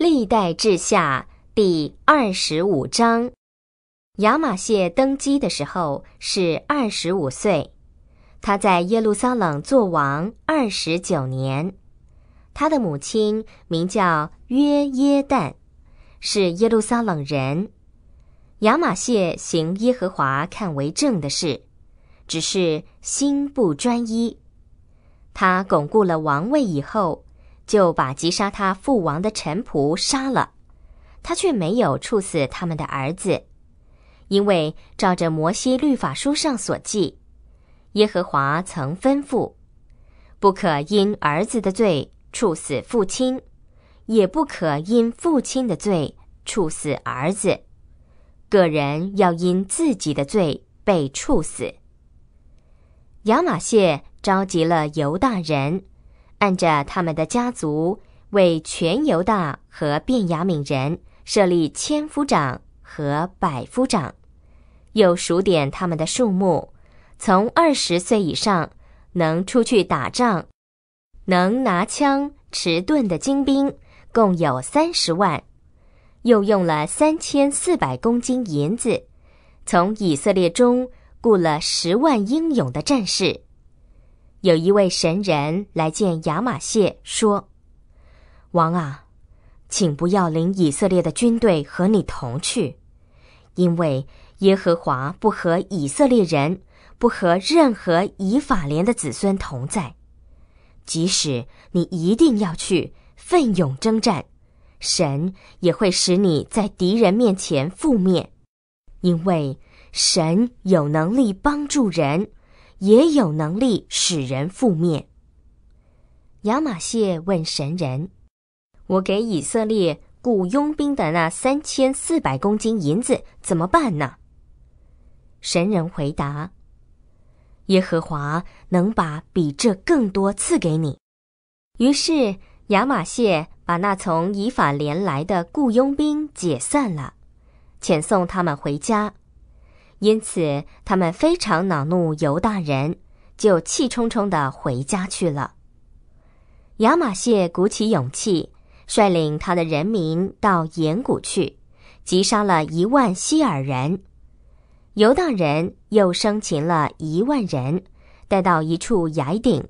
历代志下第二十五章，亚玛谢登基的时候是二十五岁，他在耶路撒冷作王二十九年，他的母亲名叫约耶旦，是耶路撒冷人。亚玛谢行耶和华看为正的事，只是心不专一。他巩固了王位以后。就把击杀他父王的臣仆杀了，他却没有处死他们的儿子，因为照着摩西律法书上所记，耶和华曾吩咐，不可因儿子的罪处死父亲，也不可因父亲的罪处死儿子，个人要因自己的罪被处死。雅马谢召集了犹大人。按着他们的家族为全犹大和便雅悯人设立千夫长和百夫长，又数点他们的数目，从二十岁以上能出去打仗、能拿枪持盾的精兵共有三十万，又用了三千四百公斤银子，从以色列中雇了十万英勇的战士。有一位神人来见亚玛谢，说：“王啊，请不要领以色列的军队和你同去，因为耶和华不和以色列人不和任何以法莲的子孙同在。即使你一定要去奋勇征战，神也会使你在敌人面前覆灭，因为神有能力帮助人。”也有能力使人覆灭。亚玛谢问神人：“我给以色列雇佣兵的那三千四百公斤银子怎么办呢？”神人回答：“耶和华能把比这更多赐给你。”于是亚玛谢把那从以法连来的雇佣兵解散了，遣送他们回家。因此，他们非常恼怒犹大人，就气冲冲的回家去了。雅马谢鼓起勇气，率领他的人民到岩谷去，击杀了一万希尔人。犹大人又生擒了一万人，带到一处崖顶，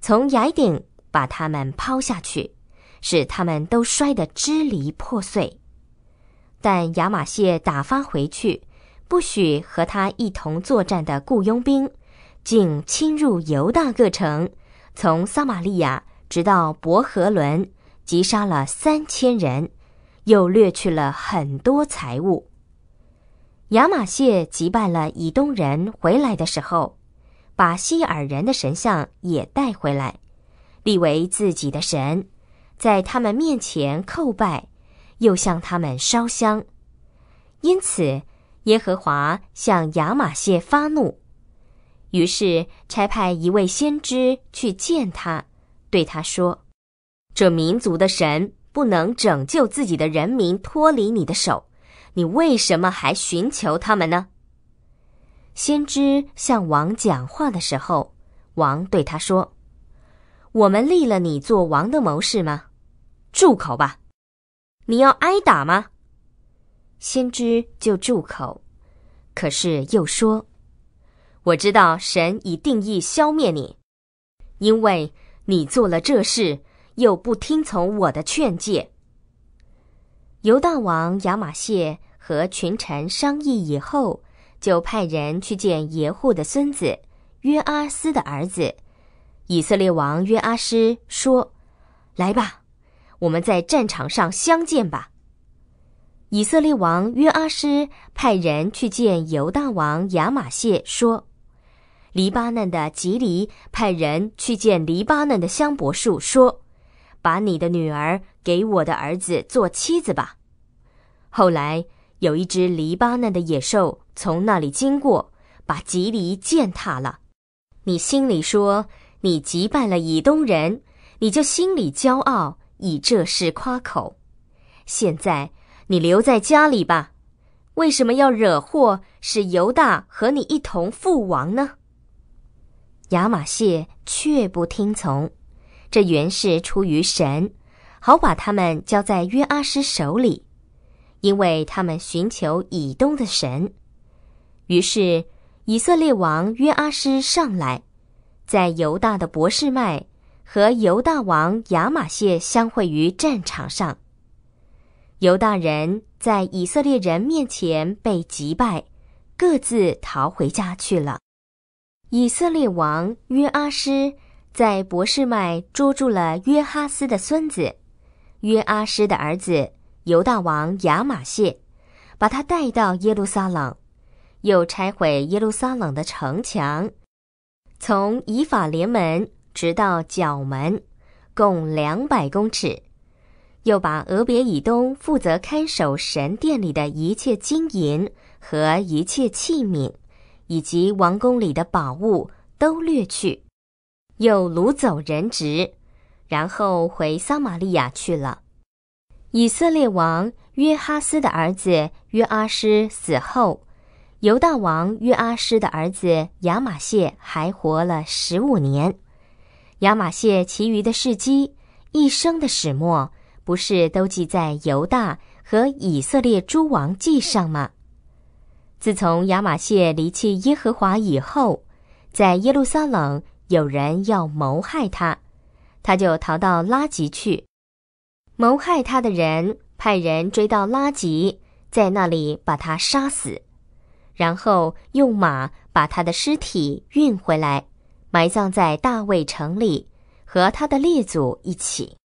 从崖顶把他们抛下去，使他们都摔得支离破碎。但雅马谢打发回去。不许和他一同作战的雇佣兵，竟侵入犹大各城，从撒玛利亚直到伯和伦，击杀了三千人，又掠去了很多财物。亚玛谢击败了以东人回来的时候，把希尔人的神像也带回来，立为自己的神，在他们面前叩拜，又向他们烧香，因此。耶和华向亚马谢发怒，于是差派一位先知去见他，对他说：“这民族的神不能拯救自己的人民脱离你的手，你为什么还寻求他们呢？”先知向王讲话的时候，王对他说：“我们立了你做王的谋士吗？住口吧！你要挨打吗？”先知就住口，可是又说：“我知道神已定义消灭你，因为你做了这事，又不听从我的劝诫。”犹大王亚玛谢和群臣商议以后，就派人去见耶户的孙子约阿斯的儿子以色列王约阿施，说：“来吧，我们在战场上相见吧。”以色列王约阿施派人去见犹大王亚玛谢，说：“黎巴嫩的吉黎派人去见黎巴嫩的香柏树，说：‘把你的女儿给我的儿子做妻子吧。’后来有一只黎巴嫩的野兽从那里经过，把吉黎践踏了。你心里说你击败了以东人，你就心里骄傲，以这事夸口。现在。”你留在家里吧，为什么要惹祸，使犹大和你一同覆亡呢？亚马谢却不听从，这原是出于神，好把他们交在约阿施手里，因为他们寻求以东的神。于是以色列王约阿施上来，在犹大的博士麦和犹大王亚马谢相会于战场上。犹大人在以色列人面前被击败，各自逃回家去了。以色列王约阿施在博士麦捉住了约哈斯的孙子约阿施的儿子犹大王亚玛谢，把他带到耶路撒冷，又拆毁耶路撒冷的城墙，从以法联门直到角门，共两百公尺。又把俄别以东负责看守神殿里的一切金银和一切器皿，以及王宫里的宝物都掠去，又掳走人质，然后回撒玛利亚去了。以色列王约哈斯的儿子约阿施死后，犹大王约阿施的儿子亚玛谢还活了十五年。亚玛谢其余的事迹，一生的始末。不是都记在犹大和以色列诸王记上吗？自从亚玛谢离弃耶和华以后，在耶路撒冷有人要谋害他，他就逃到拉吉去。谋害他的人派人追到拉吉，在那里把他杀死，然后用马把他的尸体运回来，埋葬在大卫城里和他的列祖一起。